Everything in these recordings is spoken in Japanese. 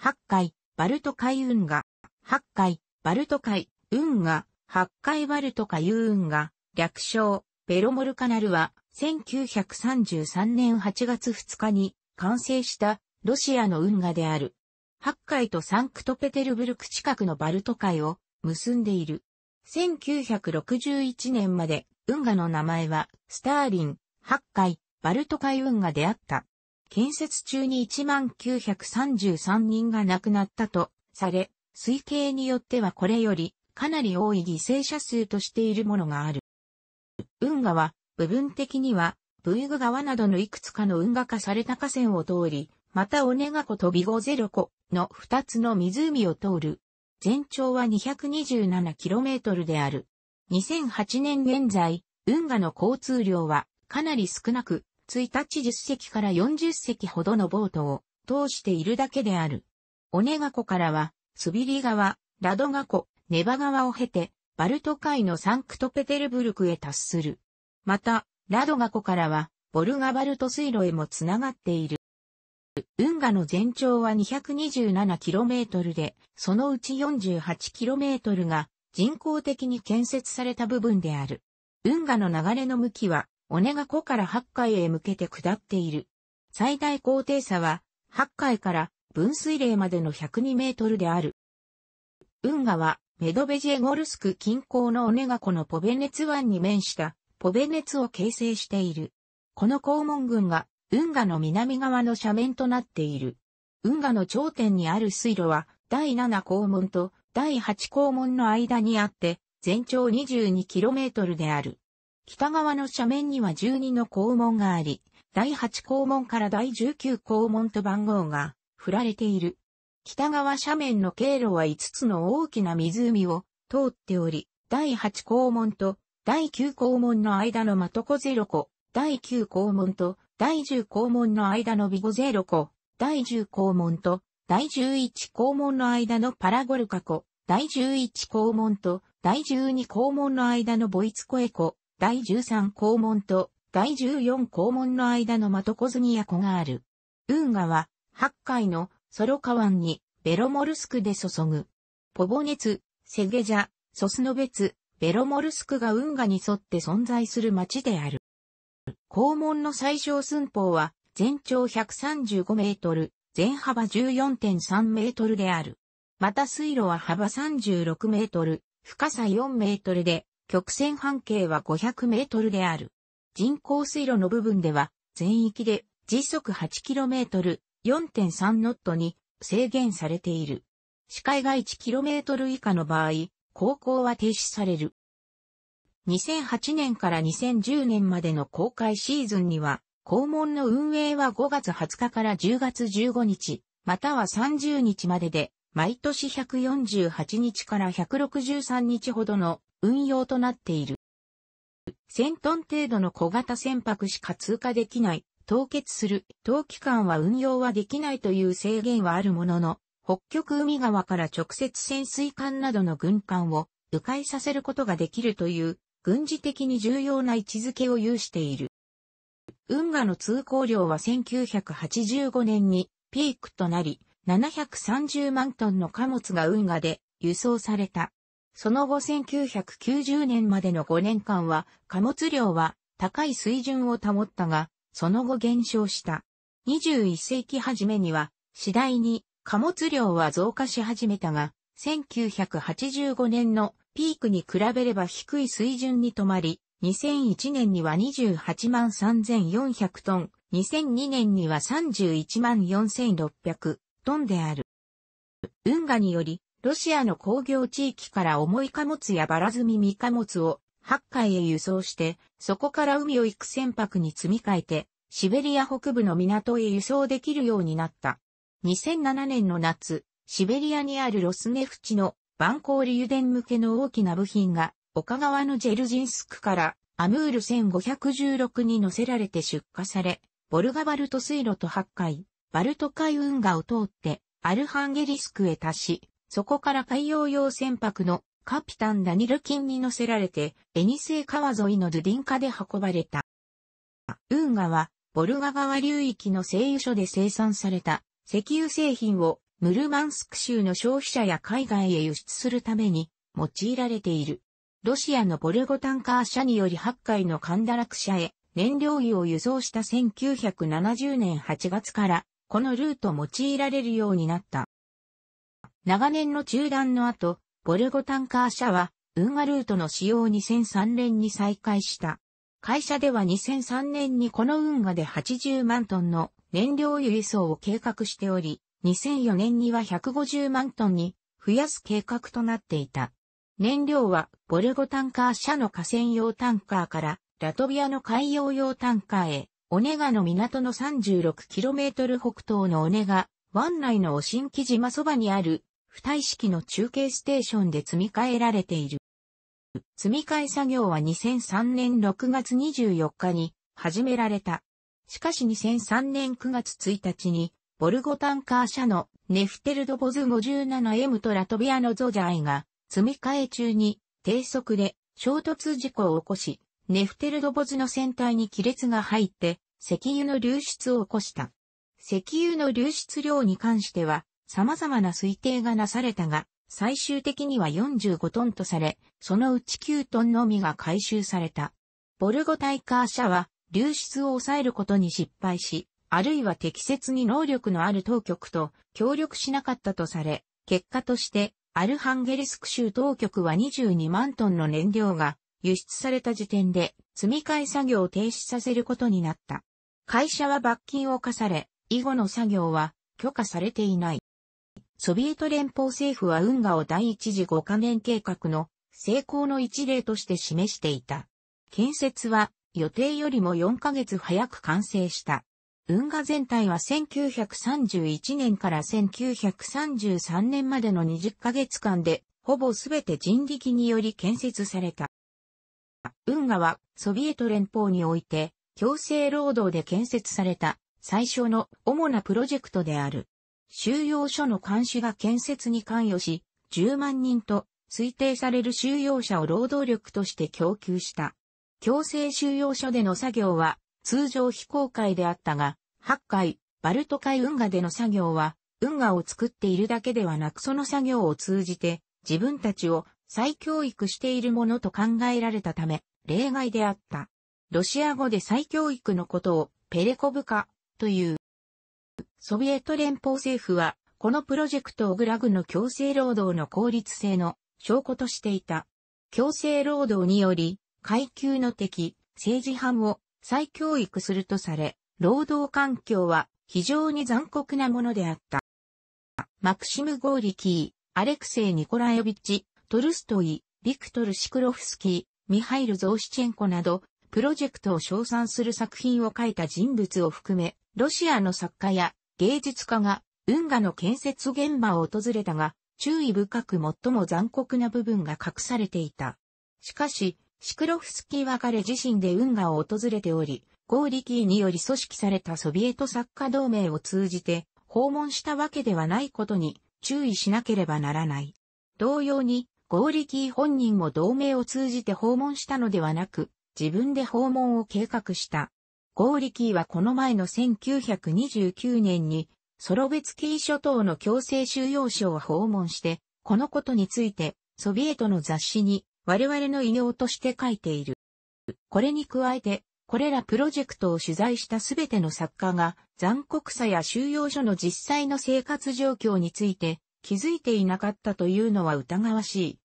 八海、バルト海運河、八海、バルト海、運河、八海バルト海運河、略称、ベロモルカナルは、1933年8月2日に完成したロシアの運河である。八海とサンクトペテルブルク近くのバルト海を結んでいる。1961年まで運河の名前はスターリン、八海、バルト海運河であった。建設中に1933人が亡くなったとされ、推計によってはこれよりかなり多い犠牲者数としているものがある。運河は部分的にはブイグ川などのいくつかの運河化された河川を通り、またオネガ湖とビゴゼロ湖の二つの湖を通る。全長は 227km である。2008年現在、運河の交通量はかなり少なく、1日10隻から40隻ほどのボートを通しているだけである。オネガ湖からは、スビリ川、ラドガ湖、ネバ川を経て、バルト海のサンクトペテルブルクへ達する。また、ラドガ湖からは、ボルガバルト水路へもつながっている。運河の全長は 227km で、そのうち 48km が人工的に建設された部分である。運河の流れの向きは尾根が湖から八海へ向けて下っている。最大高低差は、八海から分水嶺までの102メートルである。運河は、メドベジエゴルスク近郊のオネガ湖のポベネツ湾に面したポベネツを形成している。この肛門群が運河の南側の斜面となっている。運河の頂点にある水路は第7肛門と第8肛門の間にあって全長2 2トルである。北側の斜面には12の肛門があり、第8肛門から第19肛門と番号が振られている。北側斜面の経路は5つの大きな湖を通っており、第8肛門と第9肛門の間のマトコゼロ湖、第9肛門と第10校門の間のビゴゼロ湖、第10校門と第11肛門の間のパラゴルカ湖、第11肛門と第12肛門の間のボイツコエ湖、第13肛門と第14肛門の間の的小杉湖がある。運河は、八海のソロ河湾にベロモルスクで注ぐ。ポボネツ、セゲジャ、ソスノベツ、ベロモルスクが運河に沿って存在する町である。肛門の最小寸法は全長135メートル、全幅14.3メートルである。また水路は幅36メートル、深さ4メートルで曲線半径は500メートルである。人工水路の部分では、全域で時速8トル、4.3ノットに制限されている。視界が1トル以下の場合、航行は停止される。2008年から2010年までの公開シーズンには、校門の運営は5月20日から10月15日、または30日までで、毎年148日から163日ほどの運用となっている。1000トン程度の小型船舶しか通過できない、凍結する、冬期間は運用はできないという制限はあるものの、北極海側から直接潜水艦などの軍艦を迂回させることができるという軍事的に重要な位置づけを有している。運河の通行量は1985年にピークとなり、730万トンの貨物が運河で輸送された。その後1990年までの5年間は貨物量は高い水準を保ったが、その後減少した。21世紀初めには次第に貨物量は増加し始めたが、1985年のピークに比べれば低い水準に止まり、2001年には28万3400トン、2002年には31万4600トンである。運河によりロシアの工業地域から重い貨物やバラ積み未貨物を八海へ輸送して、そこから海を行く船舶に積み替えて、シベリア北部の港へ輸送できるようになった。2007年の夏、シベリアにあるロスネフチのバンコール油田向けの大きな部品が、岡川のジェルジンスクからアムール1516に乗せられて出荷され、ボルガバルト水路と八海、バルト海運河を通って、アルハンゲリスクへ達し、そこから海洋用船舶のカピタンダニル菌に乗せられて、エニセイ川沿いのドゥディンカで運ばれた。ウーンガは、ボルガ川流域の製油所で生産された石油製品をムルマンスク州の消費者や海外へ輸出するために用いられている。ロシアのボルゴタンカー社により8回のカンダラク社へ燃料油を輸送した1970年8月からこのルート用いられるようになった。長年の中断の後、ボルゴタンカー社は、運河ルートの使用2003年に再開した。会社では2003年にこの運河で80万トンの燃料輸送を計画しており、2004年には150万トンに増やす計画となっていた。燃料はボルゴタンカー社の河川用タンカーからラトビアの海洋用タンカーへ、オネガの港の 36km 北東のオネガ湾内のオシンキ島そばにある不対式の中継ステーションで積み替えられている。積み替え作業は2003年6月24日に始められた。しかし2003年9月1日に、ボルゴタンカー社のネフテルドボズ 57M とラトビアのゾジャイが積み替え中に低速で衝突事故を起こし、ネフテルドボズの船体に亀裂が入って石油の流出を起こした。石油の流出量に関しては様々な推定がなされたが、最終的には45トンとされ、そのうち9トンのみが回収された。ボルゴタイカー社は流出を抑えることに失敗し、あるいは適切に能力のある当局と協力しなかったとされ、結果としてアルハンゲリスク州当局は22万トンの燃料が輸出された時点で積み替え作業を停止させることになった。会社は罰金を課され、以後の作業は許可されていない。ソビエト連邦政府は運河を第一次5カ年計画の成功の一例として示していた。建設は予定よりも4ヶ月早く完成した。運河全体は1931年から1933年までの20ヶ月間で、ほぼすべて人力により建設された。運河はソビエト連邦において強制労働で建設された最初の主なプロジェクトである。収容所の監視が建設に関与し、10万人と推定される収容者を労働力として供給した。強制収容所での作業は通常非公開であったが、8回、バルト海運河での作業は、運河を作っているだけではなくその作業を通じて自分たちを再教育しているものと考えられたため、例外であった。ロシア語で再教育のことをペレコブカという。ソビエト連邦政府は、このプロジェクトをグラグの強制労働の効率性の証拠としていた。強制労働により、階級の敵、政治犯を再教育するとされ、労働環境は非常に残酷なものであった。マクシム・ゴーリキー、アレクセイ・ニコラエビッチ、トルストイ、ビクトル・シクロフスキー、ミハイル・ゾーシチェンコなど、プロジェクトを称賛する作品を書いた人物を含め、ロシアの作家や芸術家が運河の建設現場を訪れたが、注意深く最も残酷な部分が隠されていた。しかし、シクロフスキーは彼自身で運河を訪れており、ゴーリキーにより組織されたソビエト作家同盟を通じて訪問したわけではないことに注意しなければならない。同様に、ゴーリキー本人も同盟を通じて訪問したのではなく、自分で訪問を計画した。ゴーリキーはこの前の1929年に、ソロベツキー諸島の強制収容所を訪問して、このことについて、ソビエトの雑誌に、我々の異業として書いている。これに加えて、これらプロジェクトを取材したすべての作家が、残酷さや収容所の実際の生活状況について、気づいていなかったというのは疑わしい。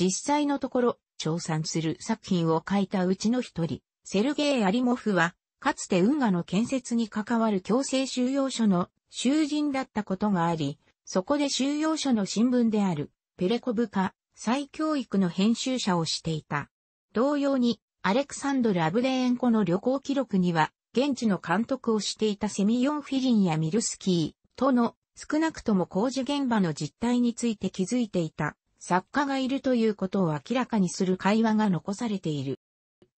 実際のところ、調査する作品を書いたうちの一人、セルゲイ・アリモフは、かつて運河の建設に関わる強制収容所の囚人だったことがあり、そこで収容所の新聞であるペレコブカ再教育の編集者をしていた。同様に、アレクサンドル・アブレーンコの旅行記録には、現地の監督をしていたセミヨン・フィリンやミルスキーとの少なくとも工事現場の実態について気づいていた作家がいるということを明らかにする会話が残されている。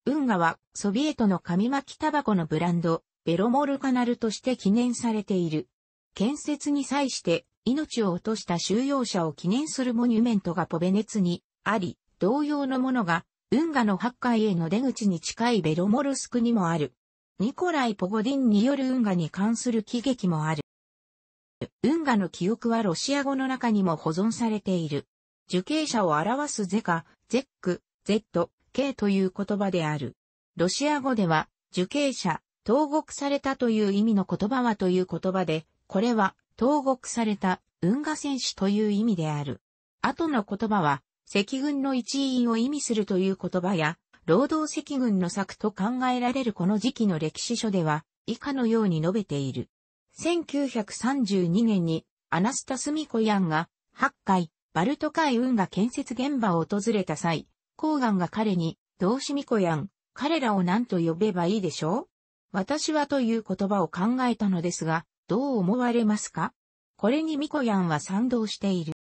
運河はソビエトの紙巻きタバコのブランド、ベロモルカナルとして記念されている。建設に際して命を落とした収容者を記念するモニュメントがポベネツにあり、同様のものが運河の八海への出口に近いベロモルスクにもある。ニコライ・ポゴディンによる運河に関する喜劇もある。運河の記憶はロシア語の中にも保存されている。受刑者を表すゼカ、ゼック、ゼット、刑という言葉である。ロシア語では、受刑者、投獄されたという意味の言葉はという言葉で、これは、投獄された、運河戦士という意味である。後の言葉は、赤軍の一員を意味するという言葉や、労働赤軍の策と考えられるこの時期の歴史書では、以下のように述べている。1932年に、アナスタスミコヤンが、8回、バルト海運河建設現場を訪れた際、コーガンが彼に、どうしみこやん、彼らを何と呼べばいいでしょう私はという言葉を考えたのですが、どう思われますかこれにミコヤンは賛同している。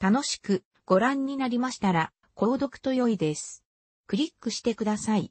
楽しくご覧になりましたら、購読と良いです。クリックしてください。